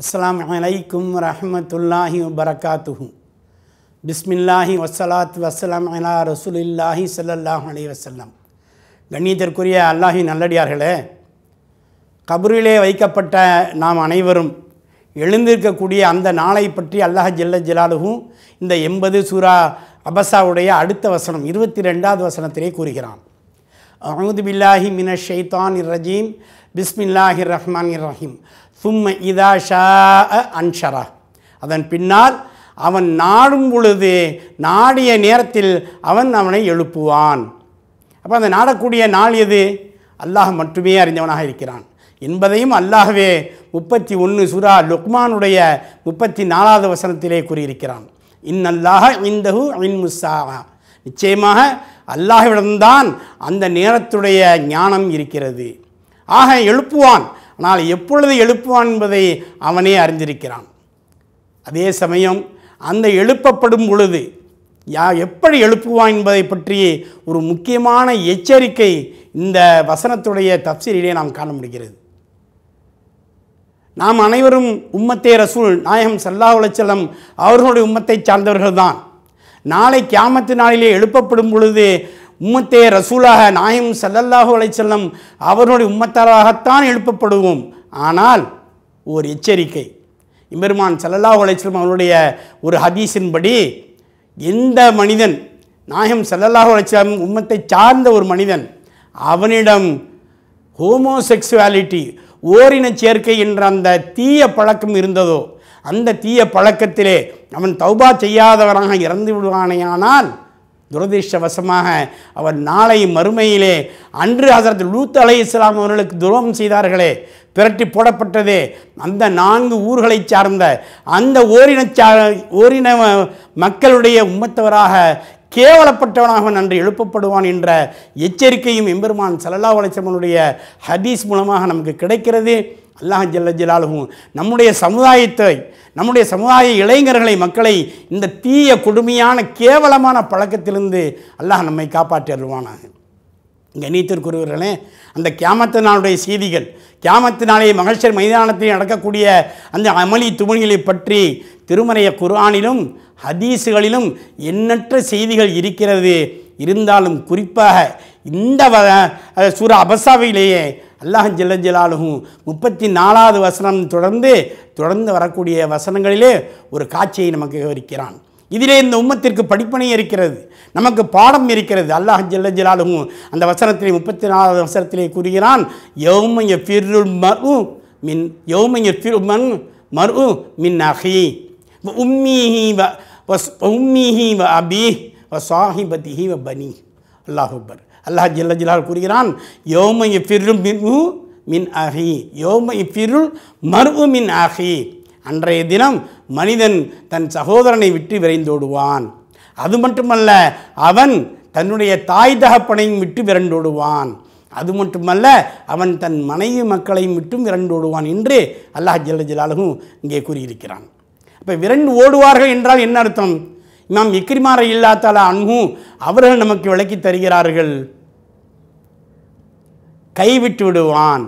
அஸ்லாம் அலைக்கும் ரஹமத்துல்லாஹி வரகாத்துஹு பிஸ்மில்லாஹி வசலாத் வசலாம் அலா இல்லாஹி சல்லாஹ் அலி வசல்லாம் கண்ணியத்திற்குரிய அல்லாஹி நல்லடியார்களே கபூரிலே வைக்கப்பட்ட நாம் அனைவரும் எழுந்திருக்கக்கூடிய அந்த நாளை பற்றி அல்லாஹ் ஜல்ல ஜலாலுகும் இந்த எண்பது சூரா அபசாவுடைய அடுத்த வசனம் இருபத்தி ரெண்டாவது வசனத்திலே கூறுகிறான் அமது பில்லாஹி மின ஷெய்தான் இர் ரஜீம் பிஸ்மில்லாஹிர் ரஹ்மான் இர் ரஹீம் சும்ம இதா ஷா அன்ஷரா அதன் பின்னால் அவன் நாடும் பொழுது நாடிய நேரத்தில் அவன் அவனை எழுப்புவான் அப்போ அந்த நாடக்கூடிய நாள் எது அல்லாஹ் மட்டுமே அறிந்தவனாக இருக்கிறான் என்பதையும் அல்லாஹவே முப்பத்தி ஒன்று சுரா லுக்மானுடைய முப்பத்தி நாலாவது வசனத்திலே கூறியிருக்கிறான் இன்னல்லாக இந்தஹு இன்முசாகா நிச்சயமாக அல்லாஹ்விடம்தான் அந்த நேரத்துடைய ஞானம் இருக்கிறது ஆக எழுப்புவான் ஆனால் எப்பொழுது எழுப்புவான் என்பதை அவனே அறிந்திருக்கிறான் அதே சமயம் அந்த எழுப்பப்படும் பொழுது யா எப்படி எழுப்புவான் என்பதை பற்றி ஒரு முக்கியமான எச்சரிக்கை இந்த வசனத்துடைய தப்சீரிலே நாம் காண முடிகிறது நாம் அனைவரும் உம்மத்தே ரசூல் நாயகம் சல்லா உலச்சலம் அவர்களுடைய உம்மத்தை சார்ந்தவர்கள் தான் நாளை கியாமத்து நாளிலே எழுப்பப்படும் பொழுது உம்மத்தே ரசூலாக நாயும் சல்லல்லாஹு செல்லும் அவருடைய உம்மத்தாராகத்தான் எழுப்பப்படுவோம் ஆனால் ஒரு எச்சரிக்கை இம்பெருமான் சல்லல்லாஹு செல்லும் அவருடைய ஒரு ஹதீஸின்படி எந்த மனிதன் நாயகம் சல்லல்லாஹு செல்லும் உம்மத்தை சார்ந்த ஒரு மனிதன் அவனிடம் ஹோமோ செக்ஸுவாலிட்டி ஓரின சேர்க்கை என்ற அந்த தீய பழக்கம் இருந்ததோ அந்த தீய பழக்கத்திலே அவன் தௌபா செய்யாதவனாக இறந்து விடுவானேயானால் துரதிருஷ்டவசமாக அவர் நாளை மறுமையிலே அன்று அதற்கு லூத் அலை இஸ்லாம் அவர்களுக்கு துரோகம் செய்தார்களே பிரட்டி போடப்பட்டதே அந்த நான்கு ஊர்களை சார்ந்த அந்த ஓரின ஓரின மக்களுடைய உம்மத்தவராக கேவலப்பட்டவனாக நன்று எழுப்பப்படுவான் என்ற எச்சரிக்கையும் எம்பெருமான் சல்லல்லா வலைச்சம்மனுடைய ஹதீஸ் மூலமாக நமக்கு கிடைக்கிறது அல்லாஹ் ஜல்ல ஜலாலுகும் நம்முடைய சமுதாயத்தை நம்முடைய சமுதாய இளைஞர்களை மக்களை இந்த தீய கொடுமையான கேவலமான பழக்கத்திலிருந்து அல்லாஹ் நம்மை காப்பாற்றி நீத்தர் கணித்திற்குரியவர்களே அந்த கியாமத்து நாளுடைய செய்திகள் கியாமத்து நாளே மகர்ஷர் மைதானத்தில் நடக்கக்கூடிய அந்த அமளி துமணிகளை பற்றி திருமறைய குர்ஆனிலும் ஹதீஸுகளிலும் எண்ணற்ற செய்திகள் இருக்கிறது இருந்தாலும் குறிப்பாக இந்த சூற அபசாவிலேயே அல்லாஹ் ஜில்லஜிலாலுகும் முப்பத்தி நாலாவது வசனம் தொடர்ந்து தொடர்ந்து வரக்கூடிய வசனங்களிலே ஒரு காட்சியை நமக்கு விவரிக்கிறான் இதிலே இந்த உம்மத்திற்கு படிப்பனை இருக்கிறது நமக்கு பாடம் இருக்கிறது அல்லாஹ் ஜில்லஜிலாலுகும் அந்த வசனத்திலே முப்பத்தி நாலாவது வசனத்திலே கூறுகிறான் யௌமைய பிருள் மரு மின் யௌமைய திருமன் மரு மின் அஹி உம்மிஹி வ உம்மிஹி வ அபி வ சாஹிபதிஹி வ பனி அல்லாஹ் அக்பர் அல்லாஹ் ஜில்ல ஜிலால் கூறுகிறான் யோம இஃபிரும் மின் மின் அஹி யோம இஃபிருள் மர்வு மின் அஹி அன்றைய தினம் மனிதன் தன் சகோதரனை விட்டு விரைந்தோடுவான் அது மட்டுமல்ல அவன் தன்னுடைய தாய் தகப்பனையும் விட்டு விரண்டோடுவான் அது மட்டுமல்ல அவன் தன் மனைவி மக்களையும் விட்டும் விரண்டோடுவான் என்று அல்லாஹ் ஜல்ல ஜலாலும் இங்கே கூறியிருக்கிறான் இப்போ விரண்டு ஓடுவார்கள் என்றால் என்ன அர்த்தம் இமாம் இக்ரிமார இல்லாத்தால அன்பும் அவர்கள் நமக்கு விளக்கி தருகிறார்கள் கைவிட்டு விடுவான்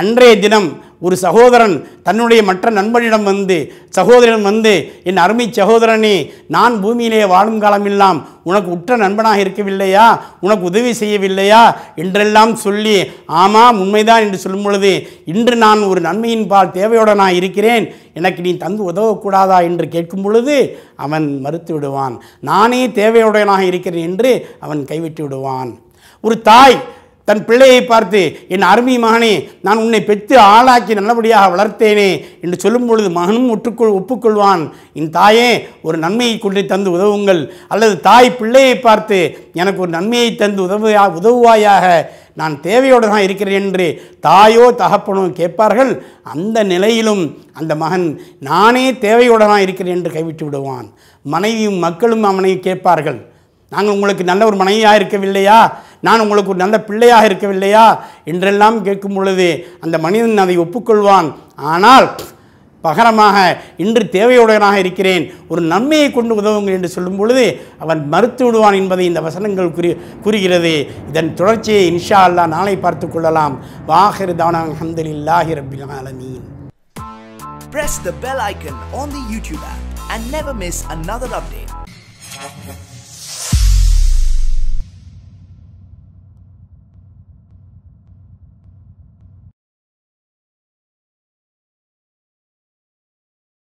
அன்றைய தினம் ஒரு சகோதரன் தன்னுடைய மற்ற நண்பனிடம் வந்து சகோதரன் வந்து என் அருமை சகோதரனே நான் பூமியிலே வாழும் காலமெல்லாம் உனக்கு உற்ற நண்பனாக இருக்கவில்லையா உனக்கு உதவி செய்யவில்லையா என்றெல்லாம் சொல்லி ஆமாம் உண்மைதான் என்று சொல்லும் பொழுது இன்று நான் ஒரு நன்மையின் பால் தேவையோட நான் இருக்கிறேன் எனக்கு நீ தந்து உதவக்கூடாதா என்று கேட்கும் பொழுது அவன் மறுத்து விடுவான் நானே தேவையுடையனாக இருக்கிறேன் என்று அவன் கைவிட்டு விடுவான் ஒரு தாய் தன் பிள்ளையை பார்த்து என் அருமை மகனே நான் உன்னை பெற்று ஆளாக்கி நல்லபடியாக வளர்த்தேனே என்று சொல்லும் பொழுது மகனும் ஒற்றுக்கொள் ஒப்புக்கொள்வான் என் தாயே ஒரு நன்மையை கொண்டு தந்து உதவுங்கள் அல்லது தாய் பிள்ளையை பார்த்து எனக்கு ஒரு நன்மையை தந்து உதவியா உதவுவாயாக நான் தேவையோடு தான் இருக்கிறேன் என்று தாயோ தகப்பனோ கேட்பார்கள் அந்த நிலையிலும் அந்த மகன் நானே தேவையோடு தான் இருக்கிறேன் என்று கைவிட்டு விடுவான் மனைவியும் மக்களும் அவனை கேட்பார்கள் நாங்கள் உங்களுக்கு நல்ல ஒரு மனைவியாக இருக்கவில்லையா நான் உங்களுக்கு ஒரு நல்ல பிள்ளையாக இருக்கவில்லையா என்றெல்லாம் கேட்கும் பொழுது அந்த மனிதன் அதை ஒப்புக்கொள்வான் ஆனால் பகரமாக இன்று தேவையுடையனாக இருக்கிறேன் ஒரு நன்மையை கொண்டு உதவுங்கள் என்று சொல்லும் பொழுது அவன் மறுத்து விடுவான் என்பதை இந்த வசனங்கள் கூறி கூறுகிறது இதன் தொடர்ச்சியை இன்ஷா அல்லா நாளை பார்த்துக் கொள்ளலாம் வாஹிர் தானாங் ஹம்தில்லாஹி ரபில் ஆலமீன் Press the bell icon on the YouTube app and never miss another update.